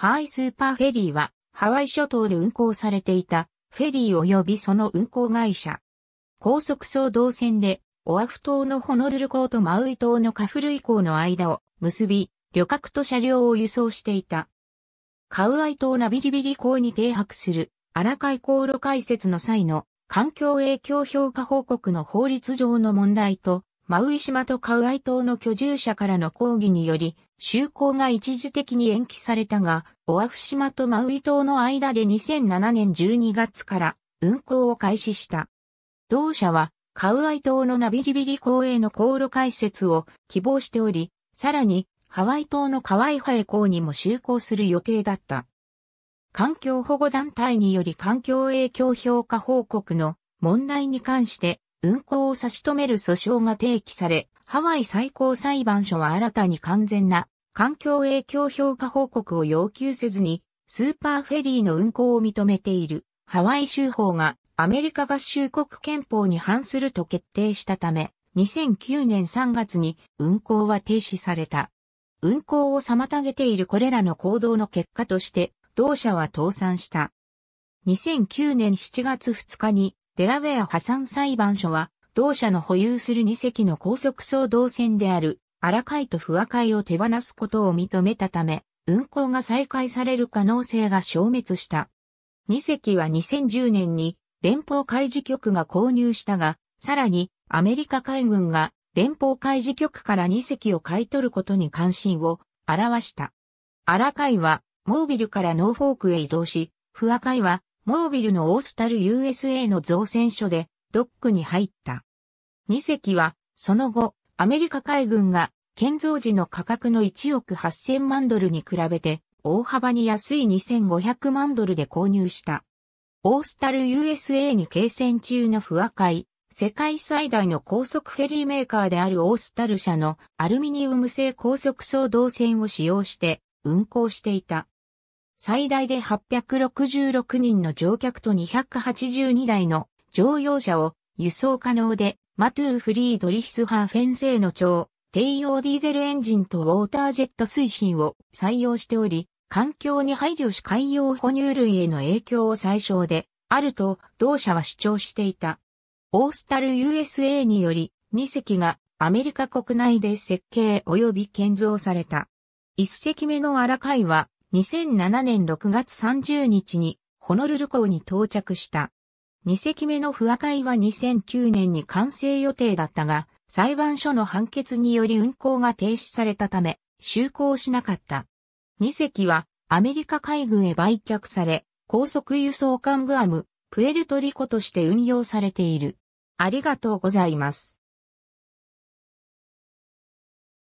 ハワイスーパーフェリーは、ハワイ諸島で運航されていた、フェリー及びその運航会社。高速総動線で、オアフ島のホノルル港とマウイ島のカフルイ港の間を結び、旅客と車両を輸送していた。カウアイ島ナビリビリ港に停泊する荒海航路開設の際の環境影響評価報告の法律上の問題と、マウイ島とカウアイ島の居住者からの抗議により、就航が一時的に延期されたが、オアフ島とマウイ島の間で2007年12月から運航を開始した。同社は、カウアイ島のナビリビリ港への航路開設を希望しており、さらに、ハワイ島のカワイハエ港にも就航する予定だった。環境保護団体により環境影響評価報告の問題に関して運行を差し止める訴訟が提起され、ハワイ最高裁判所は新たに完全な環境影響評価報告を要求せずに、スーパーフェリーの運行を認めているハワイ州法がアメリカ合衆国憲法に反すると決定したため、2009年3月に運行は停止された。運行を妨げているこれらの行動の結果として、同社は倒産した。2009年7月2日にデラウェア破産裁判所は、同社の保有する2隻の高速総動線である、荒海と不カ海を手放すことを認めたため、運航が再開される可能性が消滅した。2隻は2010年に連邦海事局が購入したが、さらにアメリカ海軍が連邦海事局から2隻を買い取ることに関心を表した。荒海はモービルからノーフォークへ移動し、不カ海はモービルのオースタル USA の造船所でドックに入った。2隻は、その後、アメリカ海軍が建造時の価格の1億8000万ドルに比べて大幅に安い2500万ドルで購入した。オースタル USA に継戦中の不和海、世界最大の高速フェリーメーカーであるオースタル社のアルミニウム製高速送動船を使用して運行していた。最大で866人の乗客と282台の乗用車を輸送可能で、マトゥー・フリードリヒス・ハーフェン製の超低用ディーゼルエンジンとウォータージェット推進を採用しており、環境に配慮し海洋哺乳類への影響を最小で、あると同社は主張していた。オースタル USA により2隻がアメリカ国内で設計及び建造された。1隻目のアラカイは2007年6月30日にホノルル港に到着した。2隻目の不破海は2009年に完成予定だったが、裁判所の判決により運航が停止されたため、就航しなかった。2隻はアメリカ海軍へ売却され、高速輸送艦グアム、プエルトリコとして運用されている。ありがとうございます。